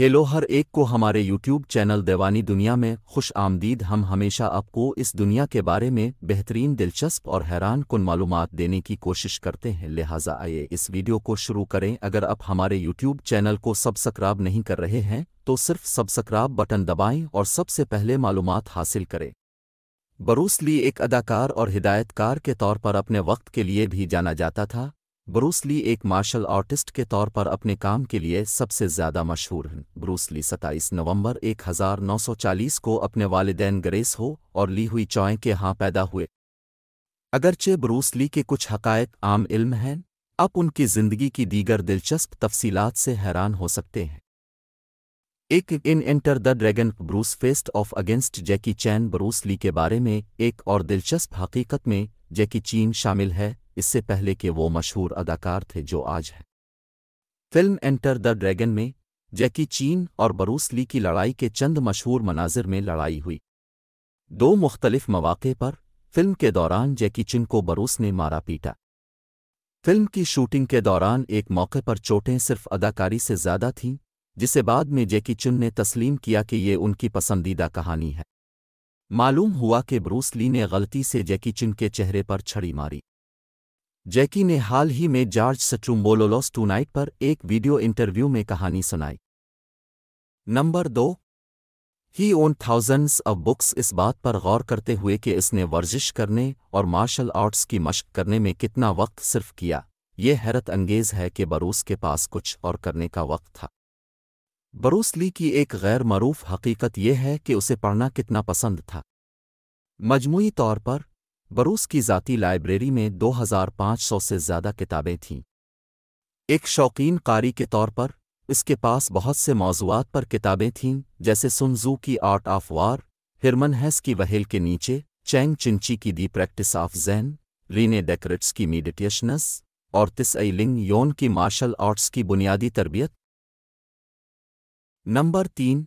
hello हर एक को हमारे यूट्यूब चैनल देवानी दुनिया में खुश आमदीद हम हमेशा आपको इस दुनिया के बारे में बेहतरीन दिलचस्प और हैरान कन मालूम देने की कोशिश करते हैं लिहाजा आइए इस वीडियो को शुरू करें अगर आप हमारे यूट्यूब चैनल को सब्सक्राइब नहीं कर रहे हैं तो सिर्फ सब्सक्राइब बटन दबाएं और सबसे पहले मालूम हासिल करें बरूस ली एक अदाकार और हिदायतकार के तौर पर अपने वक्त के लिए भी जाना जाता था ब्रूस ली एक मार्शल आर्टिस्ट के तौर पर अपने काम के लिए सबसे ज़्यादा मशहूर हैं ब्रूस ली 27 नवंबर 1940 को अपने वालदेन ग्रेस हो और ली हुई चौय के हां पैदा हुए अगरचे ब्रूस ली के कुछ हकायक आम इल्म हैं आप उनकी ज़िंदगी की दीगर दिलचस्प तफसीलात से हैरान हो सकते हैं एक इन Enter the Dragon Bruce faced off against Jackie Chan Bruce Lee के बारे में एक और दिलचस्प हकीकत में जैकी चीन शामिल है इससे पहले कि वो मशहूर अदाकार थे जो आज हैं फिल्म एंटर द ड्रैगन में जैकी चीन और बरूस ली की लड़ाई के चंद मशहूर मनाजिर में लड़ाई हुई दो मुख्तलिफ मौाक़े पर फिल्म के दौरान जैकी चिन को बरूस ने मारा पीटा फिल्म की शूटिंग के दौरान एक मौके पर चोटें सिर्फ अदाकारी से ज़्यादा थीं जिसे बाद में जैकी चिन ने तस्लीम किया कि ये उनकी पसंदीदा कहानी है मालूम हुआ कि ब्रूस ली ने गलती से जैकी चिन के चेहरे पर छड़ी मारी जैकी ने हाल ही में जॉर्ज सट्रूम्बोलोलॉस टूनाइट पर एक वीडियो इंटरव्यू में कहानी सुनाई नंबर दो he own thousands of books इस बात पर गौर करते हुए कि इसने वर्जिश करने और मार्शल आर्ट्स की मशक करने में कितना वक्त सिर्फ किया ये हैरत अंगेज है कि बरूस के पास कुछ और करने का वक्त था बरूस ली की एक गैर मरूफ हकीकत यह है कि उसे पढ़ना कितना पसंद था मजमूई तौर पर बरूस की ज़ाती लाइब्रेरी में 2500 से ज़्यादा किताबें थीं एक शौकीन कारी के तौर पर इसके पास बहुत से मौजूद पर किताबें थीं जैसे सुनजू की आर्ट ऑफ वार हिरमन हैस की वहेल के नीचे चैंग चिंची की the practice of Zen Rene Descartes की मीडिटेशनस और तिसई लिंग योन की मार्शल आर्ट्स की बुनियादी तरबियत नंबर तीन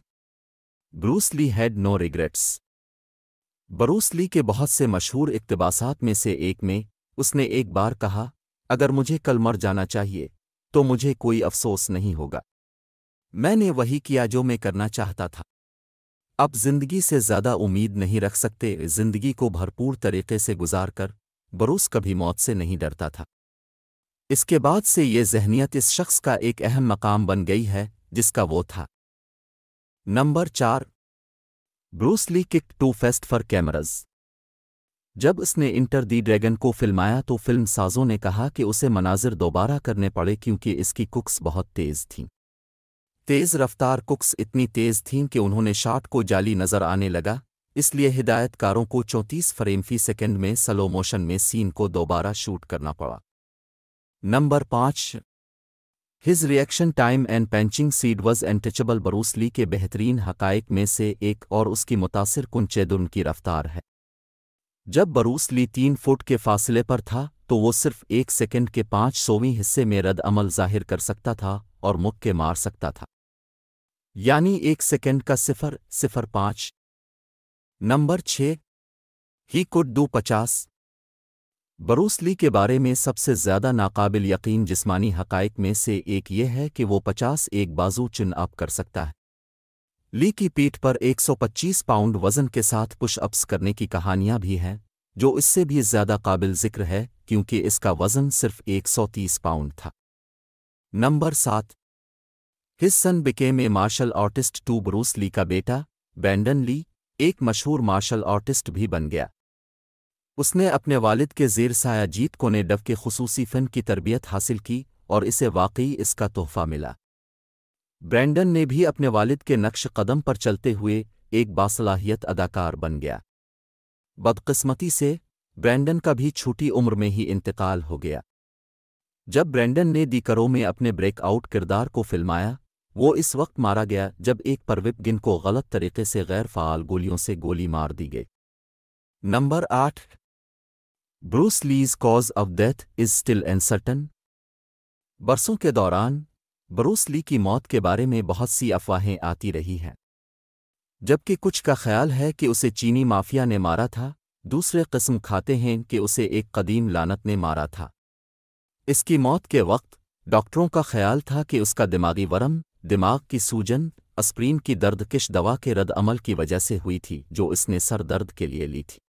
Bruce Lee had no regrets Bruce Lee के बहुत से मशहूर इकतबासात में से एक में उसने एक बार कहा अगर मुझे कल मर जाना चाहिए तो मुझे कोई अफसोस नहीं होगा मैंने वही किया जो मैं करना चाहता था अब जिंदगी से ज्यादा उम्मीद नहीं रख सकते जिंदगी को भरपूर तरीके से गुजार कर बरूस कभी मौत से नहीं डरता था इसके बाद से ये जहनीत इस शख्स का एक अहम मकाम बन गई है जिसका वो था नंबर चार Bruce Lee kick too fast for cameras जब उसने इंटर दी ड्रैगन को फिल्माया तो फिल्म साजों ने कहा कि उसे मनाजिर दोबारा करने पड़े क्योंकि इसकी कुक्स बहुत तेज थीं तेज़ रफ्तार कुक्स इतनी तेज़ थीं कि उन्होंने शॉट को जाली नज़र आने लगा इसलिए हिदायतकारों को 34 फ्रेम फी सेकेंड में स्लो मोशन में सीन को दोबारा शूट करना पड़ा नंबर पाँच his reaction time and punching speed was untouchable बरूसली के बेहतरीन हकाइक में से एक और उसकी मुतासर कन की रफ्तार है जब बरूसली तीन फुट के फासले पर था तो वो सिर्फ एक सेकंड के पाँच सौवीं हिस्से में रद अमल जाहिर कर सकता था और मुक्के मार सकता था यानी एक सेकंड का सिफर सिफर पाँच नंबर छः ही कुड डू पचास बरूस ली के बारे में सबसे ज़्यादा नाकाबिल यकीन जिस्मानी हकाइक में से एक ये है कि वो पचास एक बाजू चुन अप कर सकता है ली की पीठ पर 125 पाउंड वज़न के साथ पुश अप्स करने की कहानियां भी हैं जो इससे भी ज़्यादा काबिल जिक्र है क्योंकि इसका वज़न सिर्फ 130 पाउंड था नंबर सात his son became a martial artist too Bruce Lee का बेटा बैंडन ली एक मशहूर मार्शल आर्टिस्ट भी बन गया उसने अपने वालिद के जेर जीत को नेडव के खसूसी फ़न की तरबियत हासिल की और इसे वाकई इसका तोहफ़ा मिला ब्रैंडन ने भी अपने वालिद के नक्श कदम पर चलते हुए एक बासलाहियत अदाकार बन गया बदकिस्मती से ब्रैंडन का भी छोटी उम्र में ही इंतकाल हो गया जब ब्रैंडन ने दीकरों में अपने ब्रेकआउट किरदार को फिल्माया वो इस वक्त मारा गया जब एक परविपगिन को गलत तरीके से गैर फ़ाल गोलियों से गोली मार दी गई नंबर आठ Bruce Lee's cause of death is still uncertain बरसों के दौरान ब्रूस ली की मौत के बारे में बहुत सी अफवाहें आती रही हैं जबकि कुछ का ख्याल है कि उसे चीनी माफिया ने मारा था दूसरे कस्म खाते हैं कि उसे एक कदीम लानत ने मारा था इसकी मौत के वक्त डॉक्टरों का ख्याल था कि उसका दिमागी वरम दिमाग की सूजन अस्प्रीन की किश दवा के रद्द अमल की वजह से हुई थी जो इसने सर दर्द के लिए ली थी